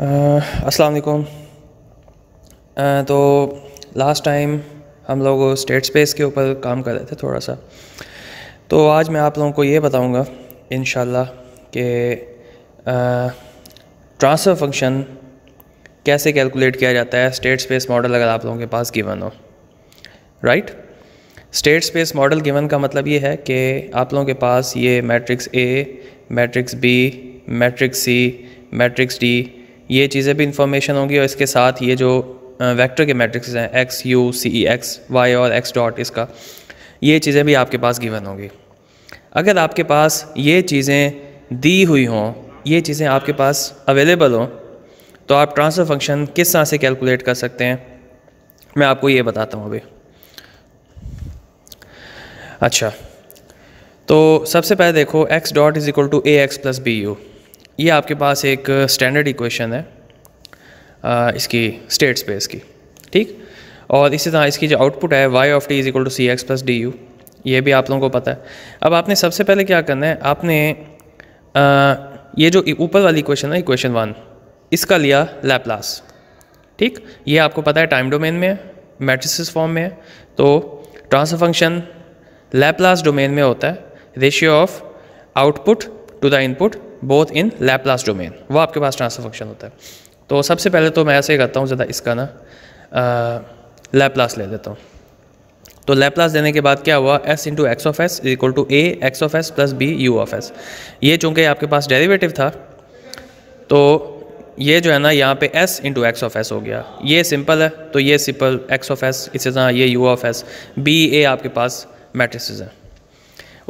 अस्सलाम तो last time हम लोग स्टेट स्पेस के ऊपर काम कर रहे थे थोड़ा सा तो आज मैं आप लोगों को ये बताऊंगा इन कि ट्रांसफ़र फंक्शन कैसे कैलकुलेट किया जाता है स्टेट स्पेस मॉडल अगर आप लोगों के पास गिवन हो right state space model given का मतलब ये है कि आप लोगों के पास ये matrix A matrix B matrix C matrix D ये चीज़ें भी इंफॉर्मेशन होंगी और इसके साथ ये जो वेक्टर के मैट्रिक्स हैं X U C X Y और एक्स डॉट इसका ये चीज़ें भी आपके पास गिवन होंगी अगर आपके पास ये चीज़ें दी हुई हों ये चीज़ें आपके पास अवेलेबल हों तो आप ट्रांसफ़र फंक्शन किस तरह से कैलकुलेट कर सकते हैं मैं आपको ये बताता हूँ अभी अच्छा तो सबसे पहले देखो x dot is equal to A x plus B you ये आपके पास एक स्टैंडर्ड इक्वेशन है आ, इसकी स्टेट स्पेस की ठीक और इसी तरह इसकी जो आउटपुट है Y of T is equal to C x plus D you ये भी आप लोगों को पता है अब आपने सबसे पहले क्या करना है आपने आ, ये जो ऊपर वाली इक्वेशन है इक्वेशन वन इसका लिया लैपलास ठीक ये आपको पता है टाइम डोमेन में है मैट्रिसेस फॉर्म में है तो ट्रांसफर फंक्शन लैपलास डोमेन में होता है ratio of output to the input both in Laplace domain वो आपके पास ट्रांसफर फंक्शन होता है तो सबसे पहले तो मैं ऐसे ही करता हूँ ज़्यादा इसका ना लैपलास ले लेता हूँ तो लैपलास देने के बाद क्या हुआ S into X of S equal to A X of S plus B U of S ये चूँकि आपके पास डेरिवेटिव था तो ये जो है ना यहाँ पे s into X of S हो गया ये सिंपल है तो ये सिंपल एक्स ऑफ एस इसी तरह ये U of S B A आपके पास मैट्रिसेस हैं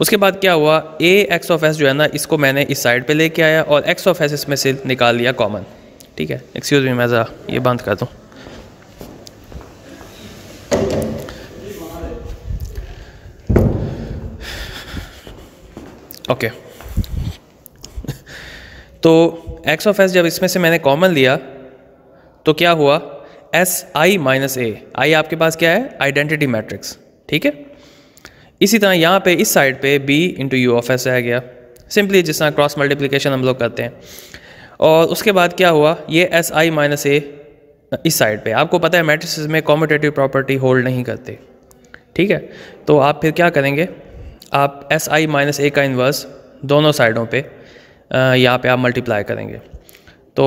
उसके बाद क्या हुआ ए एक्स ऑफ एस जो है ना इसको मैंने इस साइड पे लेके आया और एक्स ऑफ एस इसमें से निकाल लिया कॉमन ठीक है एक्सक्यूज़ मी मैं ज़रा ये बंद कर दूँ ओके तो एक्स ऑफ एस जब इसमें से मैंने कॉमन लिया तो क्या हुआ एस आई माइनस ए आई आपके पास क्या है आइडेंटिटी मैट्रिक्स ठीक है इसी तरह यहाँ पे इस साइड पे b into U of S आ गया सिंपली जिस तरह क्रॉस मल्टीप्लिकेशन हम लोग करते हैं और उसके बाद क्या हुआ ये एस आई माइनस ए इस साइड पे आपको पता है मैट्रिसेस में कॉम्पिटेटिव प्रॉपर्टी होल्ड नहीं करते ठीक है तो आप फिर क्या करेंगे आप एस आई माइनस ए का इन्वर्स दोनों साइडों पे यहाँ पे आप मल्टीप्लाई करेंगे तो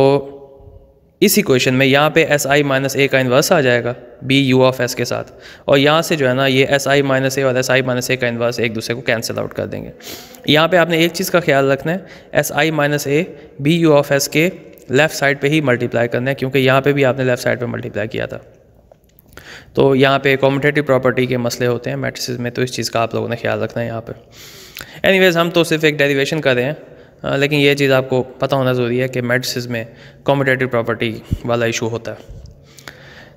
इस इक्वेशन में यहाँ पे एस आई माइनस ए का इन्वर्स आ जाएगा बी यू ऑफ एस के साथ और यहाँ से जो है ना ये एस आई माइनस ए और एस आई माइनस ए का इन्वर्स एक दूसरे को कैंसिल आउट कर देंगे यहाँ पे आपने एक चीज़ का ख्याल रखना है S I minus A B U of S के लेफ़्ट साइड पे ही मल्टीप्लाई करना है क्योंकि यहाँ पे भी आपने लेफ़्ट साइड पे मल्टीप्लाई किया था तो यहाँ पे कॉम्पिटेटिव प्रॉपर्टी के मसले होते हैं मेट्रिस में तो इस चीज़ का आप लोगों ने ख्याल रखना है यहाँ पर एनीवेज़ हम तो सिर्फ एक डेरिवेशन कर रहे हैं हाँ, लेकिन ये चीज़ आपको पता होना ज़रूरी है कि मेडिस में कॉम्पिटेटिव प्रॉपर्टी वाला इशू होता है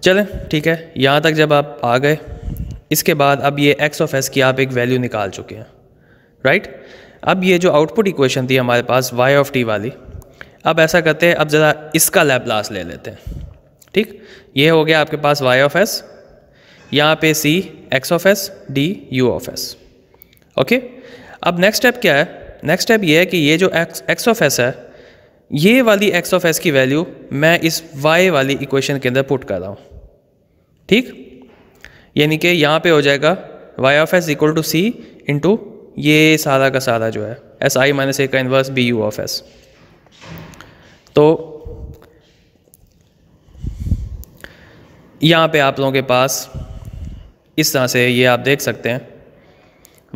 चलें ठीक है यहाँ तक जब आप आ गए इसके बाद अब ये एक्स ऑफ एस की आप एक वैल्यू निकाल चुके हैं राइट अब ये जो आउटपुट इक्वेशन थी हमारे पास वाई ऑफ टी वाली अब ऐसा करते हैं अब ज़रा इसका लैपलास ले लेते हैं ठीक ये हो गया आपके पास वाई ऑफ एस यहाँ पे C X of S D U of S okay अब नेक्स्ट स्टेप क्या है नेक्स्ट स्टेप ये है कि ये जो एक्स एक्स ऑफ एस है ये वाली एक्स ऑफ एस की वैल्यू मैं इस वाई वाली इक्वेशन के अंदर पुट कर रहा हूँ ठीक यानी कि यहाँ पे हो जाएगा Y of S equal to C into ये सारा का सारा जो है एस आई माइनस ए का inverse B U of S तो यहाँ पे आप लोगों के पास इस तरह से ये आप देख सकते हैं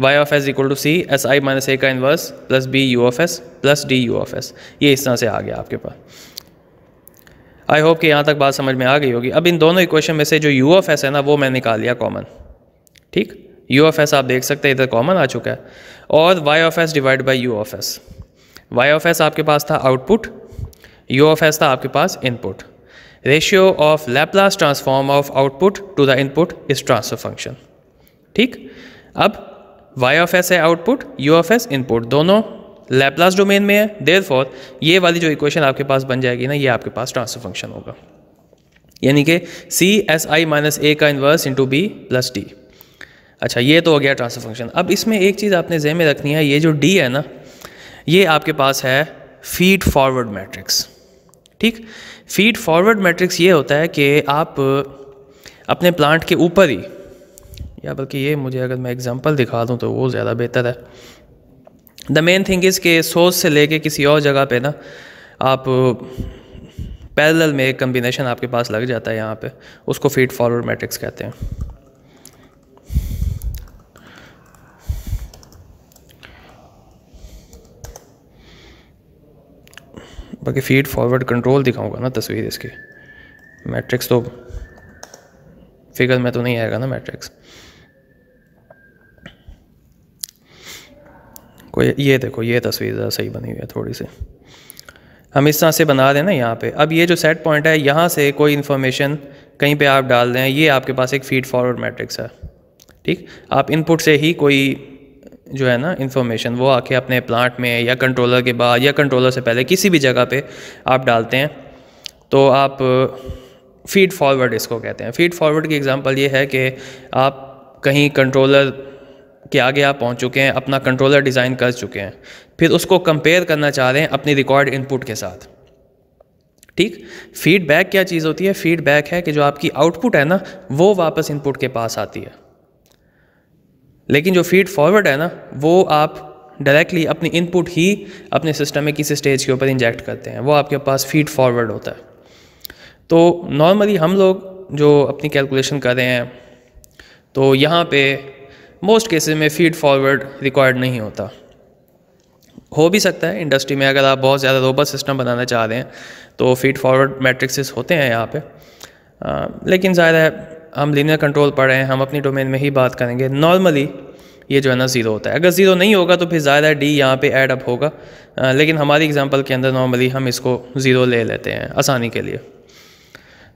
Y of S equal to C S I minus A का inverse plus B U of S plus D U of S ये इस तरह से आ गया आपके पास आई होप कि यहाँ तक बात समझ में आ गई होगी अब इन दोनों इक्वेशन में से जो यू ऑफ एस है ना वो मैं निकाल लिया कॉमन ठीक यू ऑफ एस आप देख सकते हैं इधर कॉमन आ चुका है और Y of S divide by U of S Y of S आपके पास था आउटपुट यू ऑफ एस था आपके पास input ratio of Laplace transform of output to the input is transfer function ठीक अब वाई ऑफ एस है output U of S input दोनों लैपलास डोमेन में है देर फॉर ये वाली जो इक्वेशन आपके पास बन जाएगी ना ये आपके पास ट्रांसफर फंक्शन होगा यानी कि सी एस आई माइनस ए का inverse into B plus D अच्छा ये तो हो गया ट्रांसफर फंक्शन अब इसमें एक चीज़ आपने जहन में रखनी है ये जो डी है ना ये आपके पास है फीड फॉरवर्ड मैट्रिक्स ठीक फीड फॉरवर्ड मैट्रिक्स ये होता है कि आप अपने प्लांट के ऊपर ही या बल्कि ये मुझे अगर मैं एग्ज़ाम्पल दिखा दूँ तो वो ज़्यादा बेहतर है द मेन थिंग इज़ के सोच से लेके किसी और जगह पे ना आप पैरेलल में एक कम्बिनेशन आपके पास लग जाता है यहाँ पे उसको फीड फॉरवर्ड मैट्रिक्स कहते हैं बाकी फीड फॉरवर्ड कंट्रोल दिखाऊंगा ना तस्वीर इसकी मैट्रिक्स तो फिगर में तो नहीं आएगा ना मैट्रिक्स कोई ये देखो ये तस्वीर सही बनी हुई है थोड़ी सी हम इस तरह से बना दें ना यहाँ पे अब ये जो सेट पॉइंट है यहाँ से कोई इन्फॉर्मेशन कहीं पे आप डाल दें ये आपके पास एक फीड फॉरवर्ड मैट्रिक्स है ठीक आप इनपुट से ही कोई जो है ना इन्फॉर्मेशन वो आके अपने प्लांट में या कंट्रोलर के बाद या कंट्रोलर से पहले किसी भी जगह पे आप डालते हैं तो आप फीड फॉरवर्ड इसको कहते हैं फीड फॉरवर्ड की एग्जांपल ये है कि आप कहीं कंट्रोलर के आगे आप पहुंच चुके हैं अपना कंट्रोलर डिज़ाइन कर चुके हैं फिर उसको कंपेयर करना चाह रहे हैं अपनी रिकॉर्ड इनपुट के साथ ठीक फीडबैक क्या चीज़ होती है फीडबैक है कि जो आपकी आउटपुट है ना वो वापस इनपुट के पास आती है लेकिन जो फीड फॉरवर्ड है ना वो आप डायरेक्टली अपनी इनपुट ही अपने सिस्टम में किसी स्टेज के ऊपर इंजेक्ट करते हैं वो आपके पास फीड फॉरवर्ड होता है तो नॉर्मली हम लोग जो अपनी कैलकुलेशन कर रहे हैं तो यहाँ पे मोस्ट केसेस में फीड फॉरवर्ड रिक्वायर्ड नहीं होता हो भी सकता है इंडस्ट्री में अगर आप बहुत ज़्यादा रोबस्ट सिस्टम बनाना चाह रहे हैं तो फीड फॉरवर्ड मैट्रिक्सेस होते हैं यहाँ पे आ, लेकिन ज़ाहिर है हम लीनियर कंट्रोल पढ़ रहे हैं हम अपनी डोमेन में ही बात करेंगे नॉर्मली ये जो है ना ज़ीरो होता है अगर ज़ीरो नहीं होगा तो फिर ज़्यादा डी यहाँ पे ऐड अप होगा आ, लेकिन हमारी एग्जांपल के अंदर नॉर्मली हम इसको ज़ीरो ले लेते हैं आसानी के लिए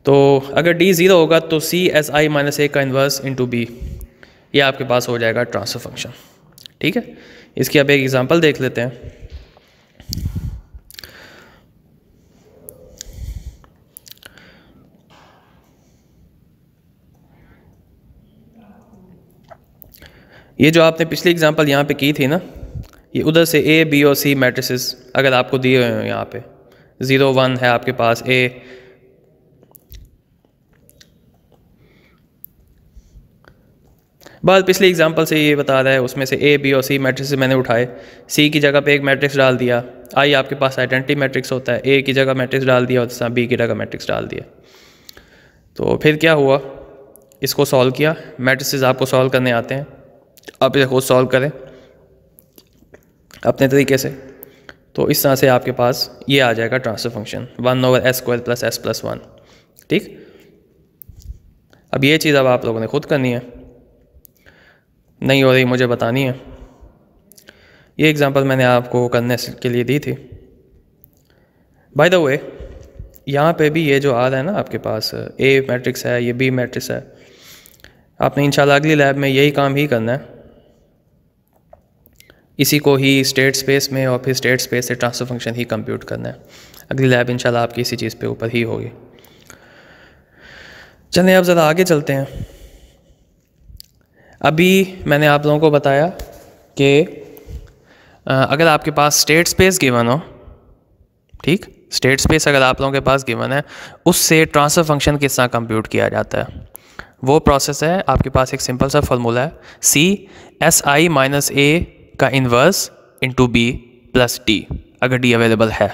तो अगर डी ज़ीरो होगा तो सी एस आई माइनस ए का इन्वर्स इंटू बी ये आपके पास हो जाएगा ट्रांसफ़र फंक्शन ठीक है इसकी आप एक एग्ज़ाम्पल देख लेते हैं ये जो आपने पिछली एग्ज़ाम्पल यहाँ पे की थी ना ये उधर से ए बी और सी मैट्रिसेस अगर आपको दिए हुए हैं यहाँ पे ज़ीरो वन है आपके पास ए बस पिछली एग्जांपल से ये बता रहा है उसमें से ए बी और सी मैट्रिक्स मैंने उठाए सी की जगह पे एक मैट्रिक्स डाल दिया आई आपके पास आइडेंटिटी मैट्रिक्स होता है ए की जगह मैट्रिक्स डाल दिया और बी की जगह मैट्रिक्स डाल दिया तो फिर क्या हुआ इसको सॉल्व किया मैट्रिक्स आपको सॉल्व करने आते हैं आप इसे खुद सॉल्व करें अपने तरीके से तो इस तरह से आपके पास ये आ जाएगा transfer function one over S square plus S plus one ठीक अब ये चीज़ अब आप लोगों ने खुद करनी है नहीं हो रही मुझे बतानी है ये एग्ज़ाम्पल मैंने आपको करने के लिए दी थी बाय द वे यहाँ पे भी ये जो आ रहा है ना आपके पास ए मैट्रिक्स है ये बी मैट्रिक्स है आपने इंशाल्लाह अगली लैब में यही काम ही करना है इसी को ही स्टेट स्पेस में और फिर स्टेट स्पेस से ट्रांसफर फंक्शन ही कंप्यूट करना है अगली लैब इंशाल्लाह आपकी इसी चीज़ पे ऊपर ही होगी चलें अब ज़रा आगे चलते हैं अभी मैंने आप लोगों को बताया कि अगर आपके पास स्टेट स्पेस गिवन हो ठीक स्टेट स्पेस अगर आप लोगों के पास गिवन है उससे ट्रांसफ़र फंक्शन किस तरह कंप्यूट किया जाता है वो प्रोसेस है आपके पास एक सिंपल सा फॉर्मूला है सी एस आई माइनस ए का inverse into B plus D अगर डी अवेलेबल है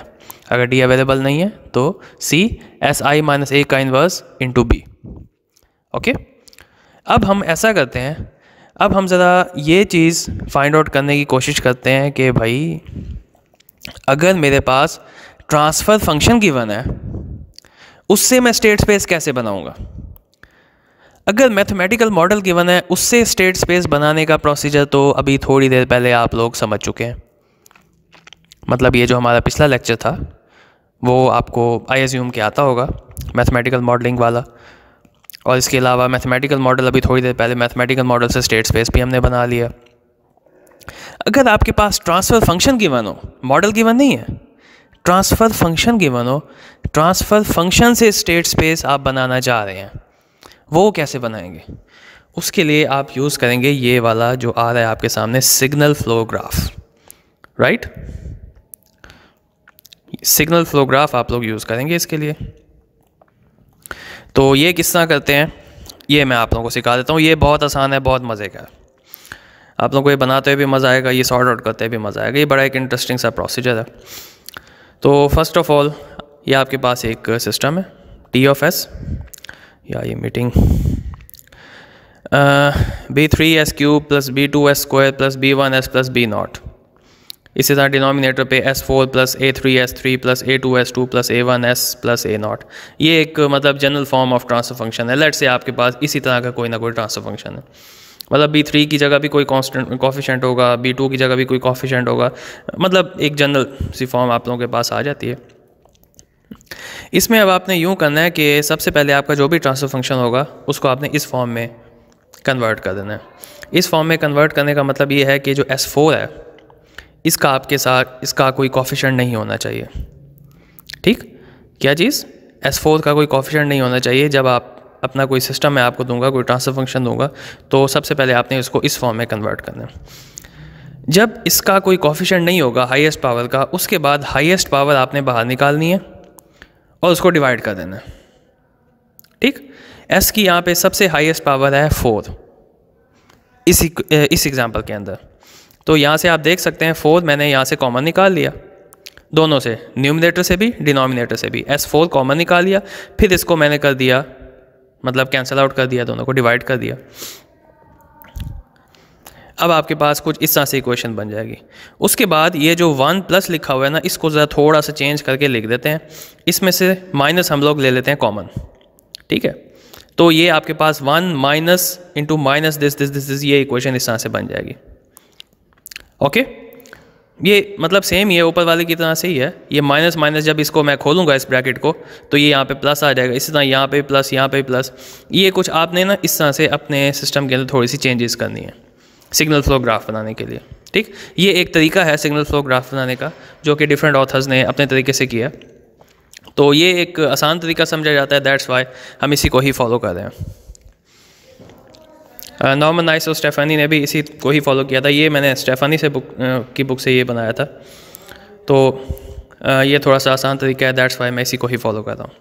अगर डी अवेलेबल नहीं है तो सी एस आई माइनस ए का इन्वर्स टू बी ओके अब हम ऐसा करते हैं अब हम ज़रा ये चीज़ फाइंड आउट करने की कोशिश करते हैं कि भाई अगर मेरे पास ट्रांसफ़र फंक्शन गिवन है उससे मैं स्टेट स्पेस कैसे बनाऊंगा अगर मैथमेटिकल मॉडल गिवन है उससे स्टेट स्पेस बनाने का प्रोसीजर तो अभी थोड़ी देर पहले आप लोग समझ चुके हैं मतलब ये जो हमारा पिछला लेक्चर था वो आपको आई एज्यूम के आता होगा मैथमेटिकल मॉडलिंग वाला और इसके अलावा मैथमेटिकल मॉडल अभी थोड़ी देर पहले मैथमेटिकल मॉडल से स्टेट स्पेस भी हमने बना लिया अगर आपके पास ट्रांसफ़र फंक्शन की हो मॉडल की नहीं है ट्रांसफ़र फंक्शन की हो ट्रांसफ़र फंक्शन से स्टेट स्पेस आप बनाना चाह रहे हैं वो कैसे बनाएंगे उसके लिए आप यूज़ करेंगे ये वाला जो आ रहा है आपके सामने signal flow graph right signal flow graph आप लोग यूज़ करेंगे इसके लिए तो ये किस तरह करते हैं ये मैं आप लोगों को सिखा देता हूँ ये बहुत आसान है बहुत मज़े का है आप लोगों को ये बनाते हुए भी मज़ा आएगा ये सॉर्ट आउट करते हुए भी मज़ा आएगा ये बड़ा एक इंटरेस्टिंग सा प्रोसीजर है तो फर्स्ट ऑफ ऑल ये आपके पास एक सिस्टम है टी ऑफ एस या ये मीटिंग B three S cube plus B two S square plus B one S plus B naught इसी तरह डिनोमिनेटर पे S four plus A three S three plus A two S two plus A one S plus A naught ये एक मतलब general form of transfer function है let's say आपके पास इसी तरह का कोई ना कोई ट्रांसफर फंक्शन है मतलब बी थ्री की जगह भी कोई कॉन्स्टेंट कॉफिशेंट होगा बी टू की जगह भी कोई कॉफिशेंट होगा मतलब एक जनरल सी फॉर्म आप लोगों के पास आ जाती है इसमें अब आपने यूँ करना है कि सबसे पहले आपका जो भी ट्रांसफर फंक्शन होगा उसको आपने इस फॉर्म में कन्वर्ट कर देना है इस फॉर्म में कन्वर्ट करने का मतलब ये है कि जो एस फोर है इसका आपके साथ इसका कोई कॉफिशेंट नहीं होना चाहिए ठीक क्या चीज़ एस फोर का कोई कॉफिशेंट नहीं होना चाहिए जब आप अपना कोई सिस्टम मैं आपको दूंगा कोई ट्रांसफर फंक्शन दूंगा तो सबसे पहले आपने इसको इस फॉर्म में कन्वर्ट करना है जब इसका कोई कॉफिशेंट नहीं होगा हाईएस्ट पावर का उसके बाद हाईएस्ट पावर आपने बाहर निकालनी है और उसको डिवाइड कर देना है ठीक एस की यहाँ पे सबसे हाईएस्ट पावर है फोर इसी इस एग्ज़ाम्पल के अंदर तो यहाँ से आप देख सकते हैं फोर मैंने यहाँ से कॉमन निकाल लिया दोनों से न्यूमिनेटर से भी डिनोमिनेटर से भी एस फोर कॉमन निकाल लिया फिर इसको मैंने कर दिया मतलब कैंसिल आउट कर दिया दोनों को डिवाइड कर दिया अब आपके पास कुछ इस तरह से इक्वेशन बन जाएगी उसके बाद ये जो वन प्लस लिखा हुआ है ना इसको ज़रा थोड़ा सा चेंज करके लिख देते हैं इसमें से माइनस हम लोग ले लेते हैं कॉमन ठीक है तो ये आपके पास one minus into minus this this this this ये इक्वेशन इस तरह से बन जाएगी ओके ये मतलब सेम ही है ऊपर वाले की तरह से ही है ये माइनस माइनस जब इसको मैं खोलूँगा इस ब्रैकेट को तो ये यहाँ पे प्लस आ जाएगा इसी तरह यहाँ पे प्लस यहाँ पे प्लस ये कुछ आपने ना इस तरह से अपने सिस्टम के अंदर थोड़ी सी चेंजेस करनी है सिग्नल फ्लो ग्राफ बनाने के लिए ठीक ये एक तरीका है सिग्नल फ्लो ग्राफ बनाने का जो कि डिफरेंट ऑथर्स ने अपने तरीके से किया तो ये एक आसान तरीका समझा जाता है दैट्स वाई हम इसी को ही फॉलो कर रहे हैं नॉर्मन नाइस और स्टेफानी ने भी इसी को ही फॉलो किया था ये मैंने स्टेफानी से बुक की बुक से ये बनाया था तो ये थोड़ा सा आसान तरीका है दैट्स वाई मैं इसी को ही फॉलो करता हूँ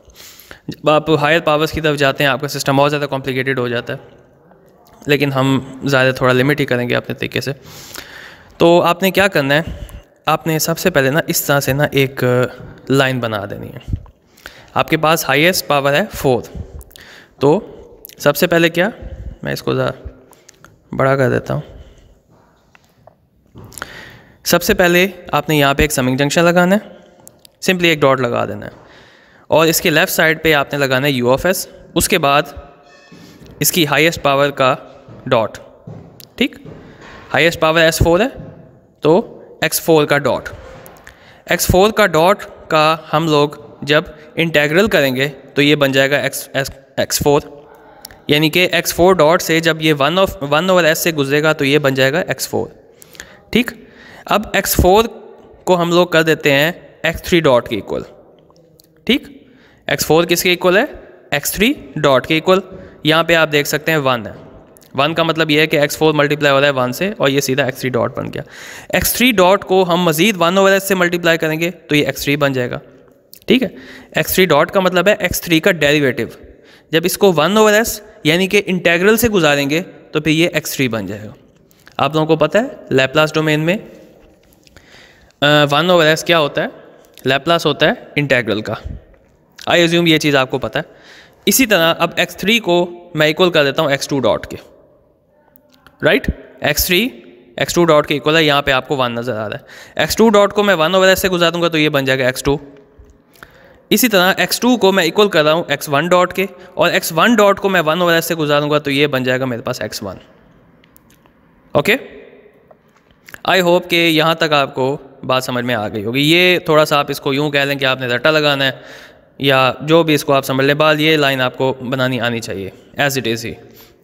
जब आप हायर पावर्स की तरफ जाते हैं आपका सिस्टम बहुत ज़्यादा कॉम्प्लिकेटेड हो जाता है लेकिन हम ज़्यादा थोड़ा लिमिट ही करेंगे अपने तरीके से तो आपने क्या करना है आपने सबसे पहले ना इस तरह से ना एक लाइन बना देनी है आपके पास हाईएस्ट पावर है फोर तो सबसे पहले क्या मैं इसको ज़रा बड़ा कर देता हूँ सबसे पहले आपने यहाँ पे एक समिंग जंक्शन लगाना है सिंपली एक डॉट लगा देना है और इसके लेफ़्ट साइड पे आपने लगाना है यू ऑफ एस उसके बाद इसकी हाईएस्ट पावर का डॉट ठीक हाईएस्ट पावर एस फोर है तो एक्स फोर का डॉट एक्स फोर का डॉट का हम लोग जब इंटेग्रल करेंगे तो ये बन जाएगा एक्स एक्स फोर यानी कि एक्स फोर डॉट से जब ये one of one over S से गुजरेगा तो ये बन जाएगा एक्स फोर ठीक अब एक्स फोर को हम लोग कर देते हैं एक्स थ्री डॉट के इक्वल ठीक एक्स फोर किसके इक्वल है एक्स थ्री डॉट के इक्वल यहाँ पे आप देख सकते हैं वन है वन का मतलब यह है कि एक्स फोर मल्टीप्लाई हो रहा है वन से और ये सीधा एक्स थ्री डॉट बन गया एक्स थ्री डॉट को हम मजीद वन ओवर एस से मल्टीप्लाई करेंगे तो ये एक्स थ्री बन जाएगा ठीक है एक्स थ्री डॉट का मतलब है एक्स थ्री का डेरीवेटिव जब इसको वन ओवर एस यानी कि इंटेग्रल से गुजारेंगे तो फिर ये एक्स थ्री बन जाएगा आप लोगों को पता है लैपलास डोमेन में वन ओवर एस क्या होता है लैपलास होता है इंटेग्रल का आई एज्यूम ये चीज़ आपको पता है इसी तरह अब एक्स थ्री को मैं इक्वल कर देता हूँ एक्स टू डॉट के right X three X two dot के इक्वल है यहाँ पे आपको वन नज़र आ रहा है एक्स टू डॉट को मैं वन ओवर एस से गुजार दूंगा तो ये बन जाएगा एक्स टू इसी तरह x2 को मैं इक्वल कर रहा हूँ x1 डॉट के और x1 डॉट को मैं 1 ओवर एस से गुजारूंगा तो ये बन जाएगा मेरे पास x1 ओके आई होप कि यहाँ तक आपको बात समझ में आ गई होगी ये थोड़ा सा आप इसको यूँ कह लें कि आपने रट्टा लगाना है या जो भी इसको आप समझ लें बाद ये लाइन आपको बनानी आनी चाहिए एज इट इज़ ही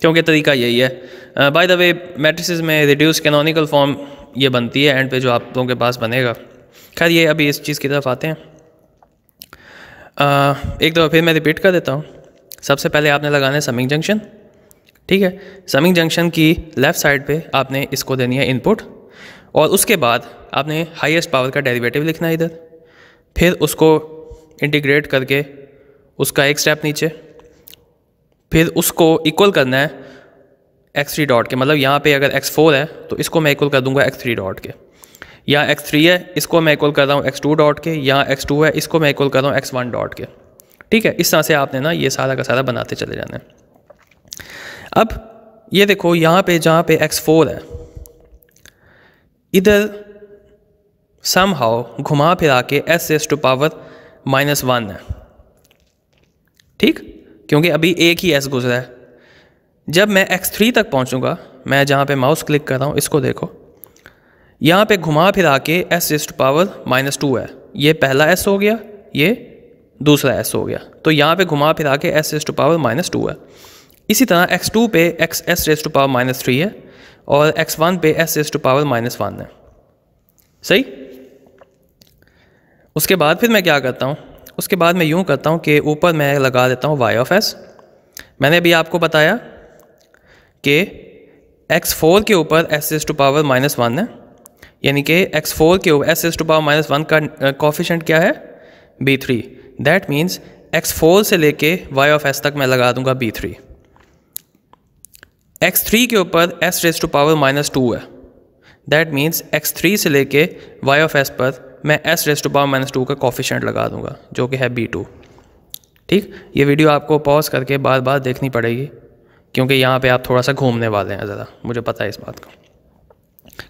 क्योंकि तरीका यही है बाय द वे मेट्रिस में रिड्यूस कैनोनिकल फॉर्म ये बनती है एंड पे जो आप लोगों के पास बनेगा खैर ये अभी इस चीज़ की तरफ आते हैं एक दफ़ा फिर मैं रिपीट कर देता हूँ सबसे पहले आपने लगाना है समिंग जंक्शन ठीक है समिंग जंक्शन की लेफ़्ट साइड पे आपने इसको देनी है इनपुट और उसके बाद आपने हाईएस्ट पावर का डेरिवेटिव लिखना है इधर फिर उसको इंटीग्रेट करके उसका एक स्टेप नीचे फिर उसको इक्वल करना है एक्स थ्री डॉट के मतलब यहाँ पे अगर एक्स फोर है तो इसको मैं इक्वल कर दूंगा एक्स थ्री डॉट के यहाँ एक्स थ्री है इसको मैं इक्वल कर रहा हूँ एक्स टू डॉट के यहाँ एक्स टू है इसको मैं इक्वल कर रहा हूँ एक्स वन डॉट के ठीक है इस तरह से आपने ना ये सारा का सारा बनाते चले जाना है अब ये देखो यहाँ पे जहाँ पे एक्स फोर है इधर सम हाउ घुमा फिरा के S S to power minus one है ठीक क्योंकि अभी एक ही एस गुजरा है जब मैं एक्स थ्री तक पहुँचूँगा मैं जहाँ पे माउस क्लिक कर रहा हूँ इसको देखो यहाँ पे घुमा फिरा के S S to power minus two है ये पहला एस हो गया ये दूसरा एस हो गया तो यहाँ पे घुमा फिरा के S S to power minus two है इसी तरह एक्स टू पे X S S to power minus three है और एक्स वन पे S S to power minus one है सही उसके बाद फिर मैं क्या करता हूँ उसके बाद मैं यूँ करता हूँ कि ऊपर मैं लगा देता हूँ वाई ऑफ एस मैंने अभी आपको बताया कि एक्स फोर के ऊपर S S to power minus one है यानी कि एक्स फोर ऊपर S S to power minus one का कॉफिशेंट uh, क्या है B three that means X four से लेके वाई ऑफ एस तक मैं लगा दूंगा बी थ्री एक्स थ्री के ऊपर S raise to power minus two है दैट मीन्स एक्स थ्री से लेके वाई ऑफ एस पर मैं S raise to power minus two का कॉफिशेंट लगा दूंगा जो कि है बी टू ठीक ये वीडियो आपको पॉज करके बार बार देखनी पड़ेगी क्योंकि यहाँ पे आप थोड़ा सा घूमने वाले हैं ज़रा मुझे पता है इस बात का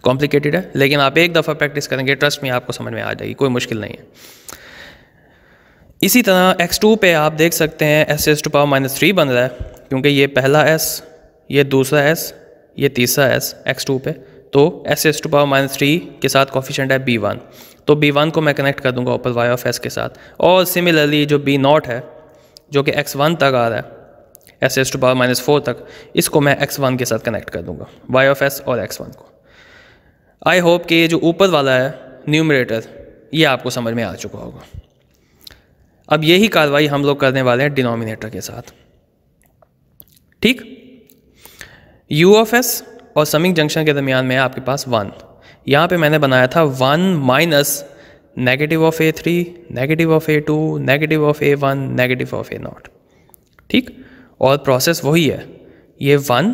कॉम्प्लिकेटेड है लेकिन आप एक दफ़ा प्रैक्टिस करेंगे ट्रस्ट में आपको समझ में आ जाएगी कोई मुश्किल नहीं है इसी तरह एक्स टू पर आप देख सकते हैं S S to power minus three बन रहा है क्योंकि ये पहला एस ये दूसरा एस ये तीसरा एस एक्स टू पे तो S S to power minus three के साथ कॉफिशेंट है बी वन तो बी वन को मैं कनेक्ट कर दूंगा ऊपर वाई ऑफ एस के साथ और सिमिलरली जो बी नॉट है जो कि एक्स वन तक आ रहा है S S to power minus four तक इसको मैं एक्स वन के साथ कनेक्ट कर दूंगा वाई ऑफ एस और एक्स वन को आई होप कि ये जो ऊपर वाला है न्यूमरेटर ये आपको समझ में आ चुका होगा अब यही कार्रवाई हम लोग करने वाले हैं डिनोमिनेटर के साथ ठीक यू ऑफ एस और समिंग जंक्शन के दरमियान में आपके पास वन यहाँ पे मैंने बनाया था one minus negative of A three negative of A two negative of A one negative of A naught ठीक और प्रोसेस वही है ये वन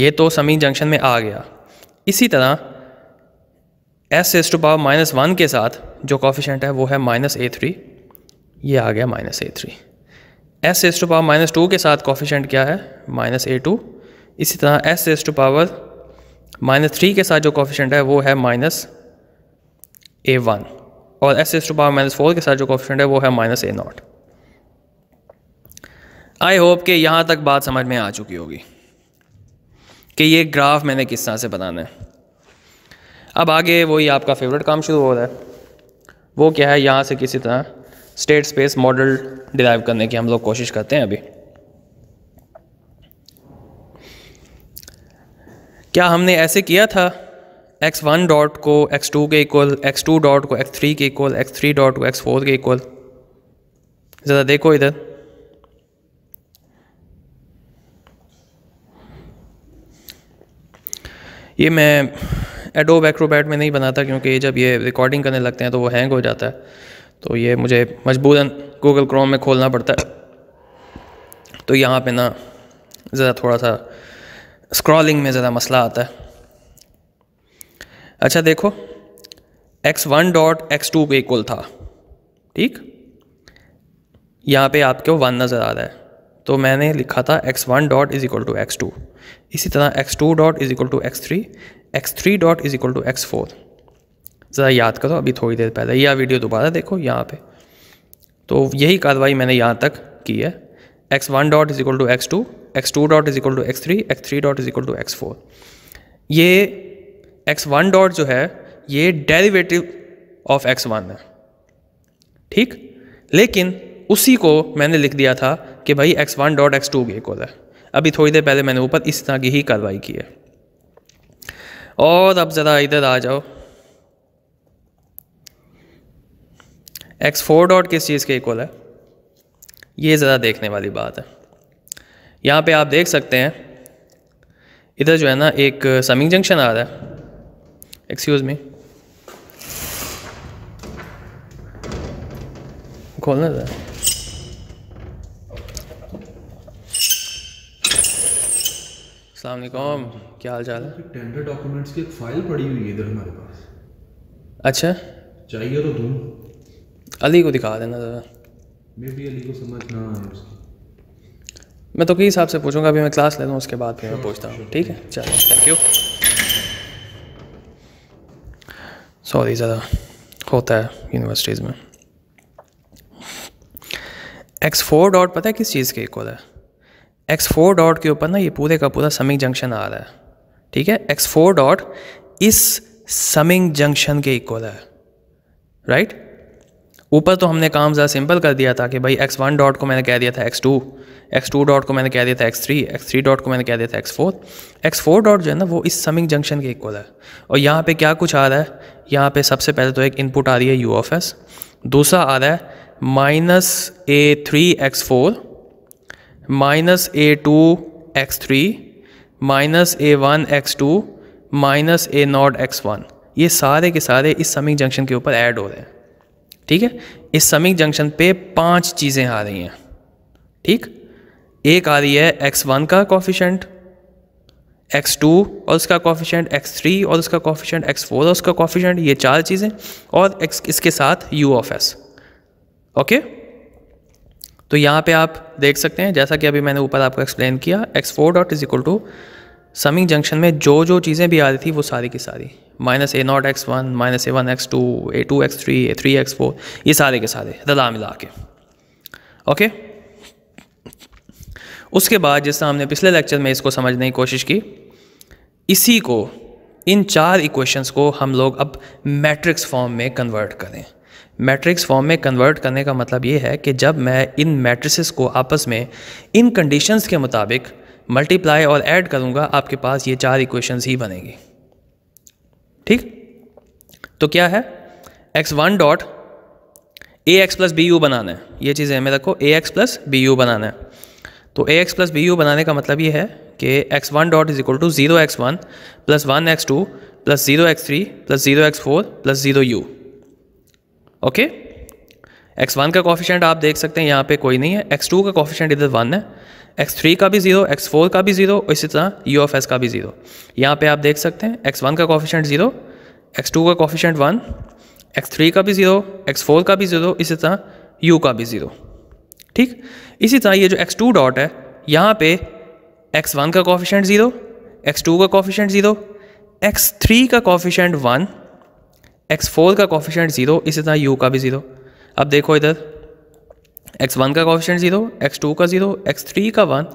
ये तो समिंग जंक्शन में आ गया इसी तरह S S to power minus one के साथ जो कॉफिशेंट है वो है माइनस ए थ्री ये आ गया minus A three S S to power minus two के साथ कॉफिशेंट क्या है माइनस ए टू इसी तरह S S to power minus three के साथ जो कॉफिशेंट है वो है माइनस ए वन और S S to power minus four के साथ जो कॉफिशेंट है वो है minus A naught I hope कि यहाँ तक बात समझ में आ चुकी होगी कि ये ग्राफ मैंने किस तरह से बनाना है अब आगे वही आपका फेवरेट काम शुरू हो रहा है वो क्या है यहाँ से किसी तरह स्टेट स्पेस मॉडल डिराइव करने की हम लोग कोशिश करते हैं अभी क्या हमने ऐसे किया था एक्स वन डॉट को एक्स टू के इक्वल एक्स टू डॉट को एक्स थ्री के इक्वल एक्स थ्री डॉट को एक्स फोर के इक्वल ज़रा देखो इधर ये मैं एडोब एक्रोबैट में नहीं बनाता क्योंकि जब ये रिकॉर्डिंग करने लगते हैं तो वो हैंग हो जाता है तो ये मुझे मजबूरन गूगल क्रोम में खोलना पड़ता है तो यहाँ पे ना ज़रा थोड़ा सा स्क्रॉलिंग में ज़रा मसला आता है अच्छा देखो X one dot X two पे इक्वल था ठीक यहाँ पे आपको वन नज़र आ रहा है तो मैंने लिखा था X one dot is equal to X two इसी तरह X two dot is equal to x three X three dot is equal to x four ज़रा याद करो अभी थोड़ी देर पहले यह वीडियो दोबारा देखो यहाँ पे तो यही कार्रवाई मैंने यहाँ तक की है X one dot is equal to X two X two dot is equal to x three X three dot is equal to x four ये एक्स वन डॉट जो है ये डेरिवेटिव ऑफ एक्स वन है ठीक लेकिन उसी को मैंने लिख दिया था कि भाई X one dot X two भी इक्वल है अभी थोड़ी देर पहले मैंने ऊपर इस तरह की ही कार्रवाई की है और अब ज़रा इधर आ जाओ एक्स फोर डॉट किस चीज़ के इक्वल है ये ज़रा देखने वाली बात है यहाँ पे आप देख सकते हैं इधर जो है ना एक समिंग जंक्शन आ रहा है एक्सक्यूज़ मी खोलना ज़रा अस्सलाम वालेकुम क्या हाल चाल टेंडर डॉक्यूमेंट्स की एक फ़ाइल पड़ी हुई है इधर हमारे पास अच्छा चाहिए तो तुम अली को दिखा देना ज़रा मे बी अली को समझ ना आए उसकी मैं तो किसी हिसाब से पूछूंगा अभी मैं क्लास ले लूँ उसके बाद फिर मैं पूछता हूँ ठीक है चलो थैंक यू सॉरी ज़्यादा होता है यूनिवर्सिटीज़ में एक्स फोर डॉट पता है किस चीज़ के इक्वल है एक्स फोर डॉट के ऊपर ना ये पूरे का पूरा समिंग जंक्शन आ रहा है ठीक है एक्स फोर डॉट इस समिंग जंक्शन के इक्वल है राइट ऊपर तो हमने काम ज़्यादा सिंपल कर दिया था कि भाई एक्स वन डॉट को मैंने कह दिया था X two X two dot को मैंने कह दिया था X three X three dot को मैंने कह दिया था X four X four dot जो है ना वो इस समिंग जंक्शन के इक्वल है और यहाँ पे क्या कुछ आ रहा है यहाँ पे सबसे पहले तो एक इनपुट आ रही है यू ऑफ एस दूसरा आ रहा है minus A three x four minus A two x three minus A one x two minus A not x one ये सारे के सारे इस समिंग जंक्शन के ऊपर ऐड हो रहे हैं ठीक है इस समिंग जंक्शन पे पांच चीज़ें आ रही हैं ठीक एक आ रही है एक्स वन का कॉफिशेंट एक्स टू और उसका कॉफिशेंट एक्स थ्री और उसका कॉफिशेंट एक्स फोर और उसका कॉफिशेंट ये चार चीज़ें और एक्स इसके साथ यू ऑफ एस ओके तो यहाँ पे आप देख सकते हैं जैसा कि अभी मैंने ऊपर आपको एक्सप्लेन किया X four dot is equal to summing junction में जो जो चीज़ें भी आ रही थी वो सारी की सारी minus A not x one minus A one x two A two x three A three x four ये सारे के सारे रला मिला के ओके उसके बाद जिस हमने पिछले लेक्चर में इसको समझने की कोशिश की इसी को इन चार इक्वेशंस को हम लोग अब मैट्रिक्स फॉर्म में कन्वर्ट करें मैट्रिक्स फॉर्म में कन्वर्ट करने का मतलब ये है कि जब मैं इन मैट्रिसेस को आपस में इन कंडीशंस के मुताबिक मल्टीप्लाई और ऐड करूँगा आपके पास ये चार इक्वेशंस ही बनेगी ठीक तो क्या है X one dot A x plus B U बनाना है ये चीज़ें है मेरे को A x plus B U बनाना है तो A x plus B U बनाने का मतलब ये है कि X one dot is equal to zero X one plus one x two plus zero X three plus zero X four plus zero U okay X one का coefficient आप देख सकते हैं यहाँ पे कोई नहीं है एक्स टू का कॉफिशेंट इधर वन है एक्स थ्री का भी जीरो एक्स फोर का भी जीरो इसी तरह यू ऑफ एस का भी जीरो यहाँ पे आप देख सकते हैं एक्स वन का कॉफिशेंट जीरो एक्स टू का कॉफिशेंट वन एक्स थ्री का भी जीरो एक्स फोर का भी जीरो इसी तरह यू का भी जीरो ठीक इसी तरह ये जो एक्स टू डॉट है यहाँ पे एक्स वन का कॉफिशेंट जीरो एक्स टू का कॉफिशेंट जीरो एक्स थ्री का कॉफिशेंट वन एक्स फोर का कॉफिशेंट ज़ीरो इसी तरह यू का भी ज़ीरो अब देखो इधर एक्स वन का कॉफिशेंट ज़ीरो एक्स टू का ज़ीरो एक्स थ्री का वन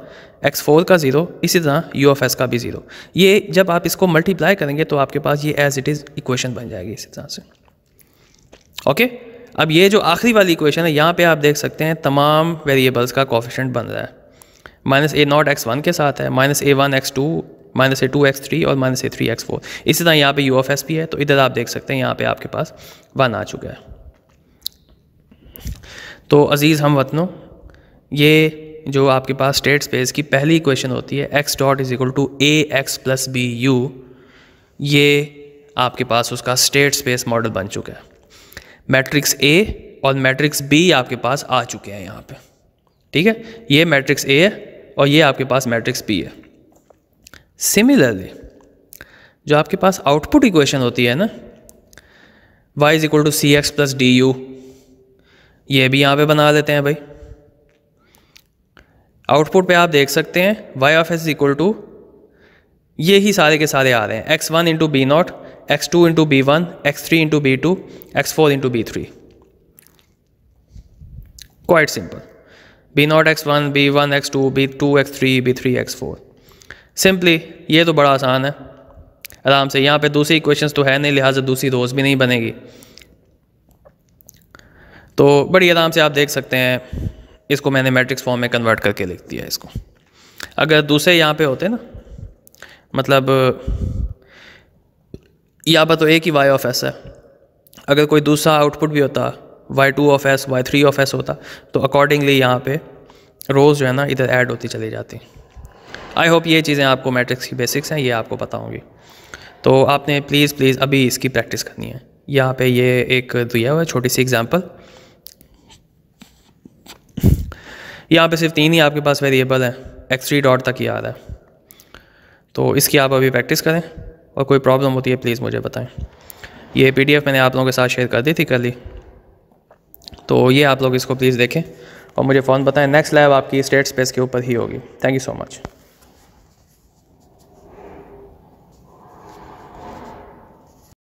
एक्स फोर का ज़ीरो इसी तरह यू ऑफ एस का भी ज़ीरो ये जब आप इसको मल्टीप्लाई करेंगे तो आपके पास ये एज इट इज़ इक्वेशन बन जाएगी इसी तरह से ओके अब ये जो आखिरी वाली इक्वेशन है यहाँ पे आप देख सकते हैं तमाम वेरिएबल्स का कॉफिशेंट बन रहा है minus A not x one के साथ है माइनस ए वन एक्स टू माइनस ए टू एक्स थ्री और माइनस ए थ्री एक्स फोर इसी तरह यहाँ पे यू ऑफ एस भी है तो इधर आप देख सकते हैं यहाँ पे आपके पास वन आ चुका है तो अज़ीज़ हम वतनों ये जो आपके पास स्टेट स्पेस की पहली इक्वेशन होती है x dot is equal to A x plus B you ये आपके पास उसका स्टेट स्पेस मॉडल बन चुका है मैट्रिक्स ए और मैट्रिक्स बी आपके पास आ चुके हैं यहाँ पे ठीक है ये मैट्रिक्स ए है और ये आपके पास मैट्रिक्स बी है सिमिलरली जो आपके पास आउटपुट इक्वेशन होती है ना y is equal to C x plus D you ये भी यहाँ पे बना लेते हैं भाई आउटपुट पे आप देख सकते हैं y of S equal to ये ही सारे के सारे आ रहे हैं x1 one into b nought x two into b one x three into b two x four into b three quite simple b nought x one b one x two b two x three b three x four simply ये तो बड़ा आसान है आराम से यहाँ पे दूसरी इक्वेशंस तो है नहीं लिहाजा दूसरी रोज़ भी नहीं बनेगी तो बड़ी आराम से आप देख सकते हैं इसको मैंने मैट्रिक्स फॉर्म में कन्वर्ट करके लिख दिया इसको अगर दूसरे यहाँ पे होते ना मतलब यहाँ पर तो एक ही वाई ऑफ एस है अगर कोई दूसरा आउटपुट भी होता y two of S y three of s होता तो अकॉर्डिंगली यहाँ पे रोज़ जो है ना इधर ऐड होती चली जाती आई होप ये चीज़ें आपको मैट्रिक्स की बेसिक्स हैं ये आपको पता होंगी तो आपने प्लीज़ प्लीज़ अभी इसकी प्रैक्टिस करनी है यहाँ पे ये एक दिया हुआ है छोटी सी एग्जांपल यहाँ पे सिर्फ तीन ही आपके पास वेरिएबल हैं एक्स थ्री डॉट तक ही आ रहा है तो इसकी आप अभी प्रैक्टिस करें और कोई प्रॉब्लम होती है प्लीज़ मुझे बताएं ये पीडीएफ मैंने आप लोगों के साथ शेयर कर दी थी कल ही तो ये आप लोग इसको प्लीज़ देखें और मुझे फ़ोन बताएं नेक्स्ट लैब आपकी स्टेट स्पेस के ऊपर ही होगी थैंक यू सो मच